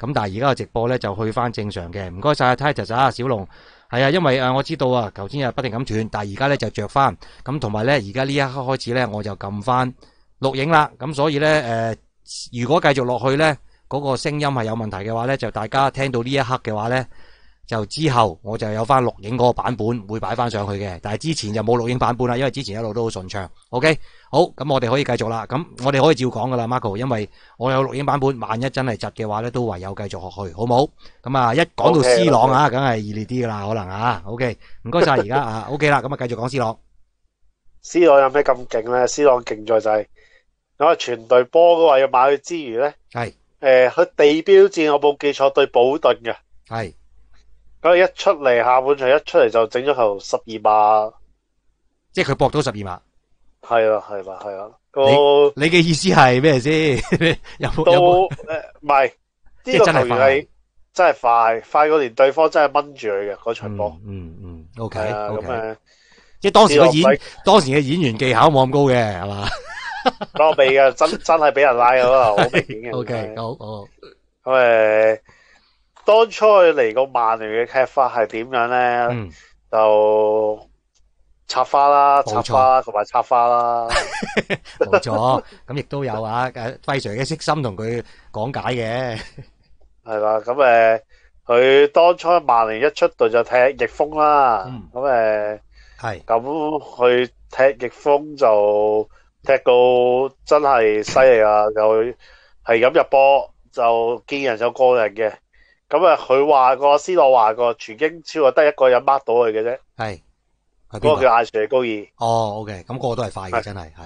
咁但係而家個直播咧就去翻正常嘅，唔該晒 t i t u s 啊，小龍，係啊，因為誒我知道啊，頭先又不停咁斷，但係而家咧就着翻，咁同埋咧而家呢一刻開始咧我就撳翻錄影啦，咁所以咧誒如果繼續落去咧嗰個聲音係有問題嘅話咧，就大家聽到呢一刻嘅話咧。就之后我就有翻录影嗰个版本会摆翻上去嘅，但系之前就冇录影版本啦，因为之前一路都好顺畅。OK，好，咁我哋可以继续啦，咁我哋可以照讲噶啦，Marco，因为我有录影版本，万一真系窒嘅话咧，都唯有继续學去，好唔好？咁啊，一讲到 C 朗啊，梗系易啲啲噶啦，可能啊，OK，唔该晒而家 啊，OK 啦，咁啊继续讲 C 朗。C 朗有咩咁劲咧？C 朗劲在就系，咁啊全队波嘅话要买佢之余咧，系诶，佢地标战我冇记错对保頓嘅，系。佢一出嚟下半场一出嚟就整咗头十二码，即系佢搏到十二码，系啦系啦系啦。你你嘅意思系咩先？都 诶唔系呢个球员系真系快，快过连对方真系掹住佢嘅嗰场波。嗯嗯，OK，咁诶，即系当时嘅演，当时嘅演员技巧冇咁高嘅系嘛？我未嘅，真真系俾人拉啦，好明显嘅。OK，好好，咁诶。当初嚟个曼联嘅踢法系点样咧？就插花啦，插花同埋插花啦，冇错。咁亦都有啊，诶，费 sir 嘅悉心同佢讲解嘅，系啦。咁诶，佢当初曼联一出道就踢逆风啦，咁诶系，咁佢踢逆风就踢到真系犀利啊！就系咁入波，就见人就过人嘅。咁啊，佢话个斯诺话个全英超啊，得一个人 mark 到佢嘅啫。系，不叫阿 Sir 高二。哦，O K，咁个个都系快嘅，真系。系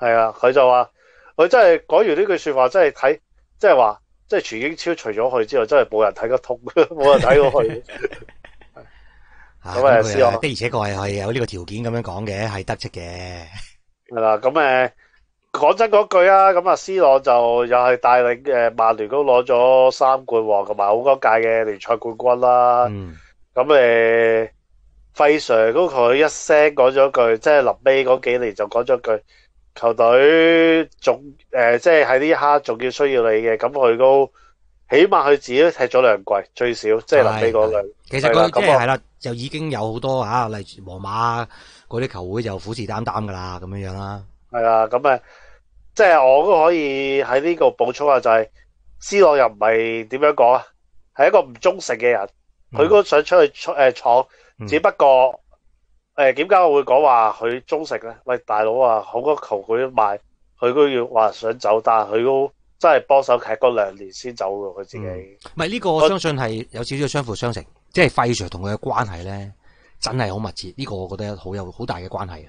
系啊，佢就话，佢真系讲完呢句说话，真系睇，即系话，即系全英超除咗佢之外，真系冇人睇得通，冇人睇到佢。咁啊，斯诺的而且确系系有呢个条件咁样讲嘅，系得戚嘅。系啦，咁诶。讲真嗰句啊，咁啊，C 朗就又系带领诶曼联都攞咗三冠王同埋好多届嘅联赛冠军啦。咁诶，费翔都佢一声讲咗句，即系临尾嗰几年就讲咗句，球队仲诶，即系喺呢一刻仲要需要你嘅。咁佢都起码佢自己踢咗两季，最少即系临尾嗰两。其实佢即系系啦，就已经有好多吓，例如皇马嗰啲球会就虎视眈眈噶啦，咁样样啦。系啊，咁啊，即系我都可以喺呢度补充下，就系 C 罗又唔系点样讲啊？系一个唔忠诚嘅人，佢都想出去出诶创，只不过诶点解我会讲话佢忠诚咧？喂，大佬啊，好多球佢卖，佢都要话想走，但系佢都真系帮手踢过两年先走噶，佢自己。唔系呢个，我相信系有少少相辅相成，即系费 Sir 同佢嘅关系咧，真系好密切。呢个我觉得好有好大嘅关系。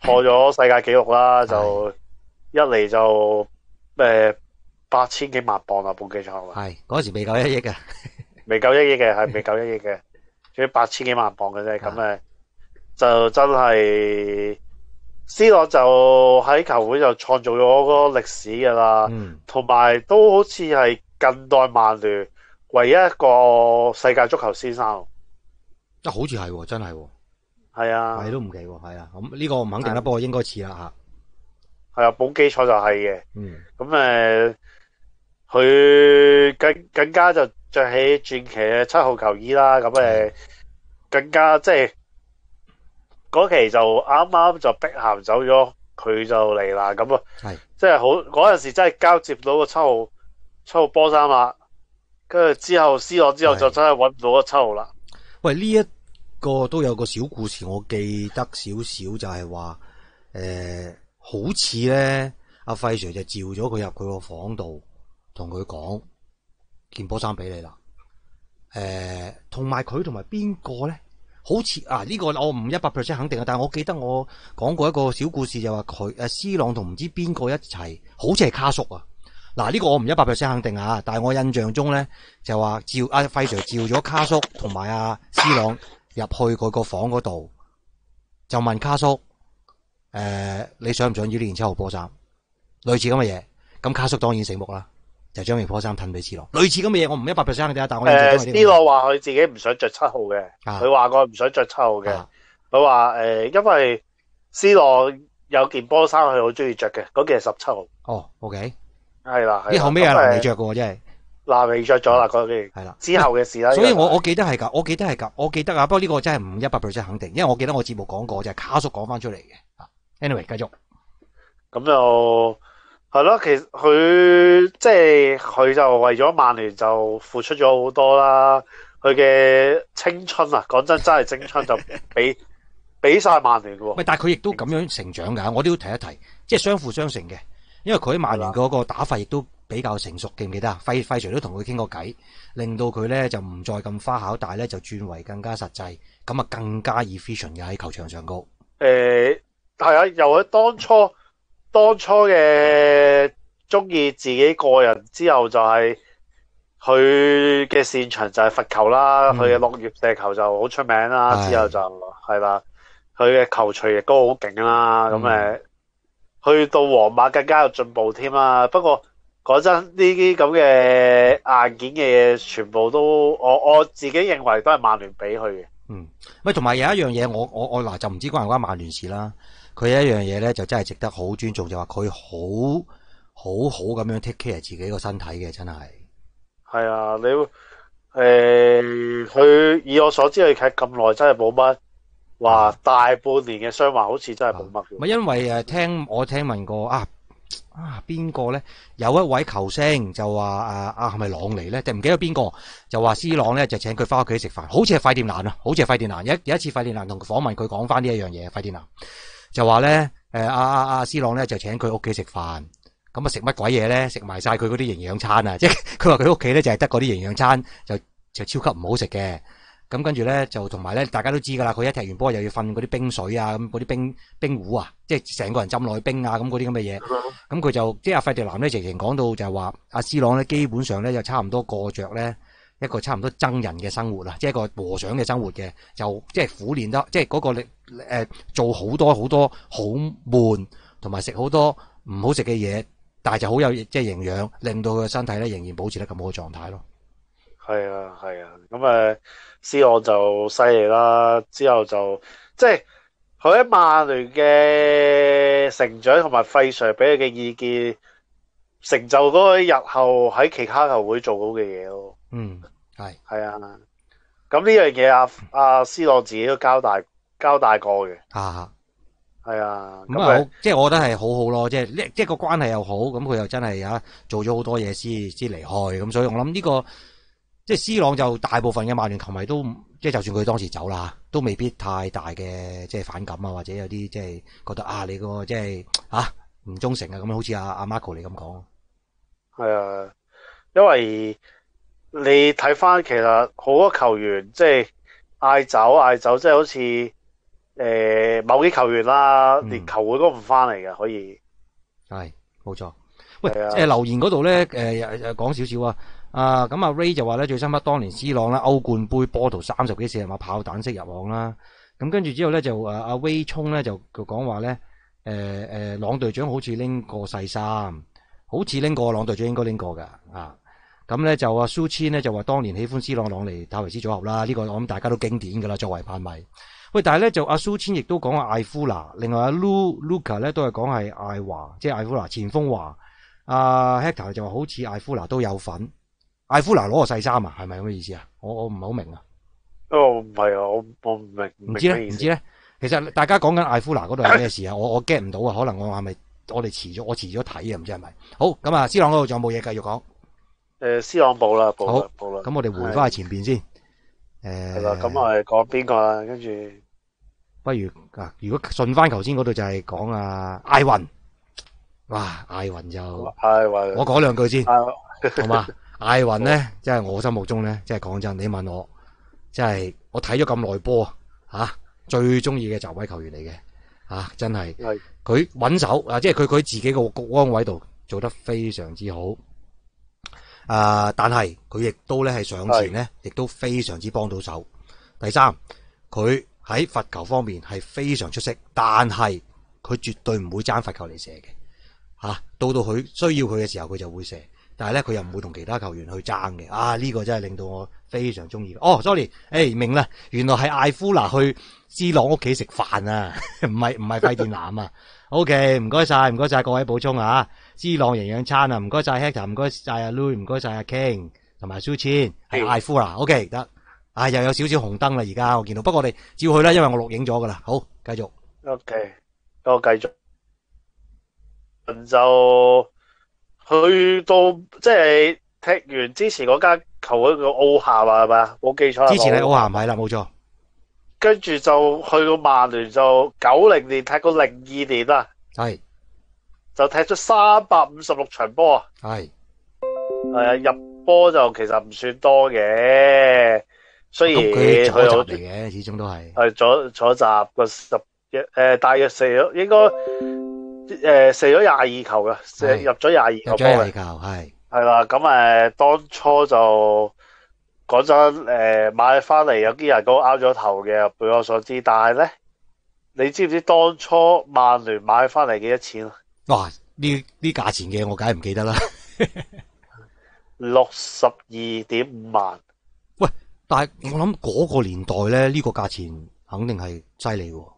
破咗世界纪录啦！就一嚟就诶八千几万磅啊！半记错系嗰时未够一亿嘅，未够一亿嘅，系未够一亿嘅，仲要八千几万磅嘅啫。咁诶就真系 C 罗就喺球会就创造咗个历史噶啦，同埋都好似系近代曼联唯一一个世界足球先生。啊，好似系真系。系啊，系都唔奇喎，系啊，咁呢个唔肯定啦，不过应该似啦吓，系啊，保基础就系嘅，嗯，咁诶，佢更更加就着起传奇嘅七号球衣啦，咁诶，更加即系嗰期就啱啱就逼咸走咗，佢就嚟啦，咁啊，系，即系好嗰阵时真系交接到个七号七号波衫啦，跟住之后撕落之后就真系搵唔到个七号啦，喂呢一。個都有個小故事，我記得少少就係話誒，好似咧阿費 sir 就召咗佢入佢個房度，同佢講件波衫俾你啦。誒，同埋佢同埋邊個咧？好似啊，呢個我唔一百 percent 肯定啊。但我記得我講過一個小故事，就話佢誒斯朗同唔知邊個一齊，好似係卡叔啊。嗱，呢個我唔一百 percent 肯定啊但係我印象中咧就話照阿費 sir 召咗卡叔同埋阿斯朗。入去佢个房嗰度，就问卡叔：，诶，你想唔想要呢件七号波衫？类似咁嘅嘢，咁卡叔当然醒目啦，就将件波衫褪俾 C 罗。类似咁嘅嘢，我唔一百 percent 嘅但我诶，C 罗话佢自己唔想着七号嘅，佢话佢唔想着七号嘅，佢话诶，因为 C 罗有件波衫佢好中意着嘅，嗰件系十七号。哦，OK，系啦，呢后尾系冇人着过真系。嗱，未着咗啦，嗰啲系啦，之后嘅事啦。所以我我记得系噶，我记得系噶，我记得啊。不过呢个真系唔一百 percent 肯定，因为我记得我节目讲过，就系卡叔讲翻出嚟嘅。吓，anyway，继续。咁就系咯，其实佢即系佢就为咗曼联就付出咗好多啦。佢嘅青春啊，讲真真系青春就比 比晒曼联噶。喂，但系佢亦都咁样成长噶，我都要提一提，即系相辅相成嘅。因为佢喺曼联嗰个打法亦都。比较成熟记唔记得啊？费费除都同佢倾过偈，令到佢咧就唔再咁花巧，但系咧就转为更加实际，咁啊更加 e f f i c i e n t 嘅喺球场上高。诶，系啊，由佢当初当初嘅中意自己个人之后，就系佢嘅擅长就系罚球啦，佢嘅落叶射球就好出名啦。之后就系啦，佢嘅球趣亦都好劲啦。咁诶，去到皇马更加有进步添啦。不过，讲真，呢啲咁嘅硬件嘅嘢，全部都我我自己认为都系曼联俾佢嘅。嗯，喂，同埋有一样嘢，我我我嗱就唔知关唔关曼联事啦。佢有一样嘢咧，就真系值得好尊重，就话佢好好好咁样 take care 自己个身体嘅，真系。系啊，你诶，佢以我所知去睇咁耐，真系冇乜话大半年嘅伤患，好似真系冇乜。因为诶，听我听闻过啊。啊！邊個咧？有一位球星就話：啊啊，係咪朗尼咧？就唔記得邊個就話斯朗咧，就請佢翻屋企食飯。好似係費电難啊！好似係費电難。有有一次費电難同訪問佢講翻呢一樣嘢。費电難就話咧：誒啊啊啊！斯朗咧就請佢屋企食飯。咁啊食乜鬼嘢咧？食埋晒佢嗰啲營養餐啊！即係佢話佢屋企咧就係得嗰啲營養餐，就就超級唔好食嘅。咁跟住咧就同埋咧，大家都知㗎啦。佢一踢完波又要瞓嗰啲冰水啊，咁嗰啲冰冰壶啊，即係成個人浸落去冰啊，咁嗰啲咁嘅嘢。咁佢就即係阿費迪南咧，直情講到就係話阿斯朗咧，基本上咧就差唔多過着咧一個差唔多僧人嘅生活啦，即係一個和尚嘅生活嘅，就即係苦練得，即係嗰個力做好多好多好悶，同埋食好多唔好食嘅嘢，但係就好有即係營養，令到佢嘅身體咧仍然保持得咁好嘅狀態咯。系啊，系啊，咁诶，斯朗就犀利啦，之后就即系喺曼联嘅成长同埋费上俾佢嘅意见，成就嗰个日后喺其他球会做好嘅嘢咯。嗯，系，系啊，咁呢样嘢阿阿斯朗自己都交代交代过嘅。啊，系啊，咁啊，即系我觉得系好好咯，即系即系个关系又好，咁佢又真系啊做咗好多嘢先先离开，咁所以我谂呢个。即系 C 朗就大部分嘅曼联球迷都即系就算佢当时走啦，都未必太大嘅即系反感啊，或者有啲即系觉得啊，你个即系啊唔忠诚啊，咁样好似阿阿 Marco 你咁讲。系啊，因为你睇翻其实好多球员即系嗌走嗌走，即系好似诶某啲球员啦，连球会都唔翻嚟嘅，可以系冇错。喂，即系留言嗰度咧，诶诶讲少少啊。啊！咁阿 Ray 就話咧，最深刻當年斯朗啦，歐冠杯波圖三十幾四係嘛炮彈式入网啦。咁跟住之後咧就阿 Ray 冲咧就講話咧誒誒朗隊長好似拎過細衫，好似拎過朗隊長應該拎過㗎啊。咁咧就阿苏千咧就話當年喜歡斯朗朗嚟泰維斯組合啦。呢個我諗大家都經典㗎啦，作為拍迷。喂，但係咧就阿苏千亦都講阿艾夫拿，另外阿 Lu Luca 咧都係講係艾華，即系艾夫拿前鋒華。阿 Hector 就话好似艾夫拿都有份。艾夫拿攞个细衫啊，系咪咁嘅意思啊？我我唔系好明啊。哦，唔系啊，我我唔明唔知咧，唔知咧。其实大家讲紧艾夫拿嗰度系咩事啊？我我 get 唔到啊，可能我系咪我哋迟咗？我迟咗睇啊？唔知系咪？好咁啊，斯朗嗰度仲有冇嘢继续讲？诶，斯朗冇啦，冇啦，冇啦。咁我哋回翻去前边先。诶，系啦，咁哋讲边个啦？跟住不如啊，如果顺翻头先嗰度就系讲啊艾云，哇，艾云就艾云，我讲两句先，好嘛？艾云咧，即系我心目中咧，即系讲真，你问我，即系我睇咗咁耐波啊，最中意嘅集位球员嚟嘅，啊，真系，佢稳手啊，即系佢佢自己个局安位度做得非常之好，啊，但系佢亦都咧系上前咧，亦都非常之帮到手。第三，佢喺罚球方面系非常出色，但系佢绝对唔会争罚球嚟射嘅，吓，到到佢需要佢嘅时候，佢就会射。但系咧，佢又唔會同其他球員去爭嘅。啊，呢個真係令到我非常中意。哦，sorry，誒明啦，原來係艾夫拿去資朗屋企食飯啊，唔係唔係費電男啊。OK，唔該晒，唔該晒各位補充啊。資朗營養餐啊，唔該晒 h e c t o r 唔該晒阿 Lui，唔該晒阿 King 同埋蘇千係艾夫拿。OK，得。啊，又有少少紅燈啦，而家我見到。不過我哋照去啦，因為我錄影咗噶啦。好，繼續。OK，我繼續。本周。去到即系踢完之前嗰间球会个奥夏嘛系嘛？冇记错。之前系奥夏唔系啦，冇错。跟住就去到曼联，就九零年踢到零二年啦。系，就踢出三百五十六场波。系，系啊，入波就其实唔算多嘅。虽然佢坐嚟嘅，始终都系系坐坐集个十一诶，大约四约应该。诶，射咗廿二球嘅，射入咗廿二球波。廿二球系系啦，咁诶当初就讲真，诶买翻嚟有啲人都拗咗头嘅，据我所知。但系咧，你知唔知当初曼联买翻嚟几多钱啊？哇，呢呢价钱嘅我梗系唔记得啦。六十二点五万。喂，但系我谂嗰个年代咧，呢个价钱肯定系犀利喎。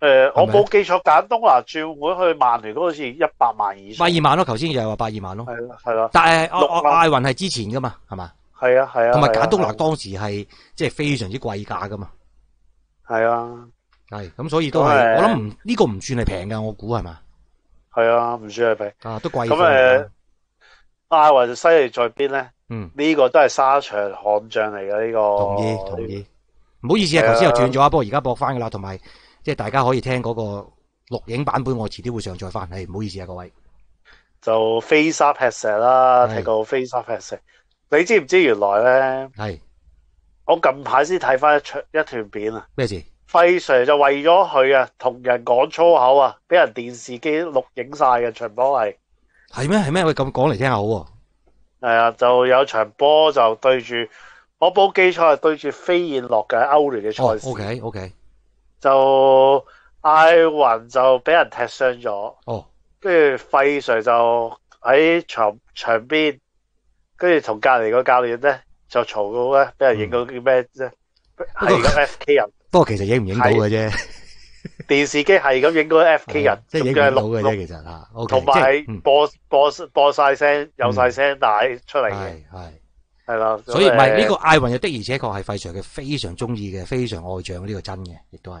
诶，我冇记错，简东华转会去曼联嗰个似一百万以上，八二万咯。头先又话八二万咯，系啦系啦。但系六，但系云系之前噶嘛，系嘛？系啊系啊。同埋简东华当时系即系非常之贵价噶嘛，系啊系。咁所以都系，我谂唔呢个唔算系平噶，我估系嘛？系啊，唔算系平啊，都贵咁诶。阿云犀利在边咧？嗯，呢个都系沙场悍将嚟嘅呢个。同意同意。唔好意思啊，头先又转咗啊，不过而家博翻噶啦，同埋。即系大家可以听嗰个录影版本，我迟啲会上载翻。系唔好意思啊，各位。就飞沙劈石啦，踢到飞沙劈石。你知唔知原来咧？系我近排先睇翻一出一段片啊。咩事？费 sir 就为咗佢啊，同人讲粗口啊，俾人电视机录影晒嘅场波系。系咩？系咩？喂，咁讲嚟听下好喎。系啊，就有场波就对住，我部机赛系对住飞燕落嘅欧联嘅赛事。哦，OK，OK。就艾云就俾人踢伤咗，哦，跟住费瑞就喺墙墙边，跟住同隔篱个教练咧就嘈到咧，俾人影到叫咩啫？系咁 F.K. 人。不过其实影唔影到嘅啫。电视机系咁影到 F.K. 人，即系影到嘅啫，其实吓。同埋播播播晒声，有晒声带出嚟嘅。系系啦。所以唔系呢个艾云又的而且确系费瑞嘅非常中意嘅，非常爱将呢个真嘅，亦都系。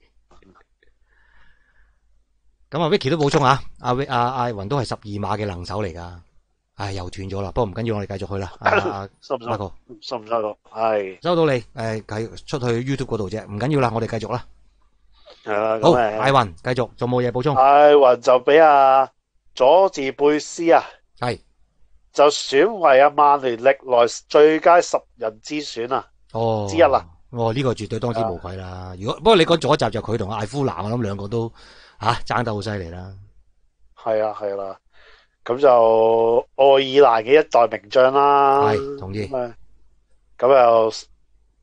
咁啊，Vicky 都补充啊，阿阿阿云都系十二码嘅能手嚟噶，唉又断咗啦，不过唔紧要，我哋继续去啦。阿阿唔收收唔收到？系收到你，诶，系出去 YouTube 嗰度啫，唔紧要啦，我哋继续啦。系啦，好，艾云继续，仲冇嘢补充。艾云就俾阿佐治贝斯啊，系就选为阿曼联历来最佳十人之选啊，之一啦。哦，呢个绝对当之无愧啦。如果不过你讲一集就佢同艾夫兰，我谂两个都。吓，争得好犀利啦！系啊，系啦，咁就爱尔兰嘅一代名将啦。系同意。咁又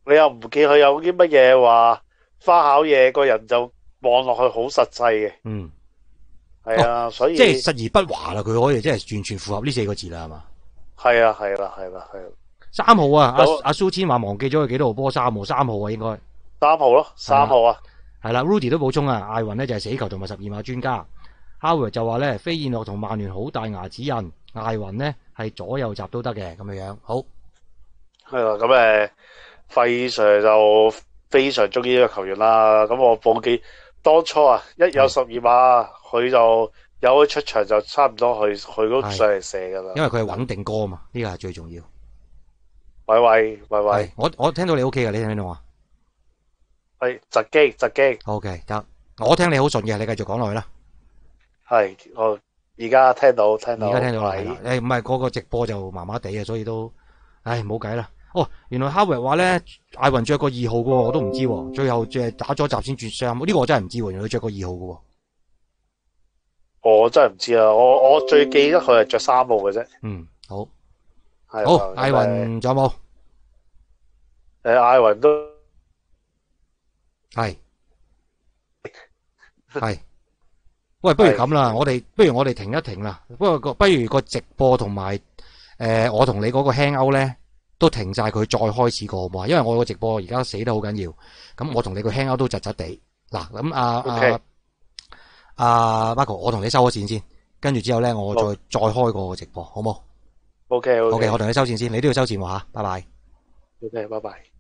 你又唔见佢有啲乜嘢话花巧嘢，个人就望落去好实际嘅。嗯，系啊，所以即系实而不华啦，佢可以，即系完全符合呢四个字啦，系嘛？系啊，系啦，系啦，系。三号啊，阿阿苏千话忘记咗佢几多号波？三号，三号啊，应该三号咯，三号啊。系啦，Rudy 都补充啊，艾云咧就系死球同埋十二码专家。Howard 就话咧，飞燕乐同曼联好大牙齿印。艾云咧系左右闸都得嘅咁样样。好系啦，咁诶，费 sir 就非常中意呢个球员啦。咁我報记当初啊，一有十二码，佢就有去出场就差唔多去去上嚟射噶啦。因为佢系稳定哥嘛，呢个系最重要。喂喂喂喂，我我听到你 O K 噶，你听到啊？系，疾机疾机，OK 得，我听你好顺嘅，你继续讲落去啦。系，我而家听到听到，而家听到啦。诶，唔系嗰个直播就麻麻地嘅，所以都，唉，冇计啦。哦，原来哈维话咧，艾云着个二号噶，我都唔知。最后即系打咗集先转伤，呢个我真系唔知。原来着个二号噶。我真系唔知啊！我我最记得佢系着三号嘅啫。嗯，好。系。好，艾云仲有冇。诶，艾云都。系 系，喂，不如咁啦，我哋不如我哋停一停啦。不过不如个直播同埋诶，我同你嗰个轻欧咧都停晒佢，再开始过好唔好啊？因为我个直播而家死得好紧要，咁我同你个轻欧都窒窒地嗱。咁阿阿阿 Marco，我同你收咗线先，跟住之后咧，我再再开个直播，好冇 o K O K，我同你收线先，你都要收线话吓，拜拜。O K，拜拜。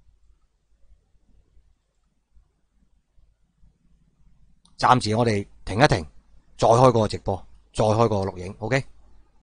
暂时我哋停一停，再开个直播，再开个录影，OK。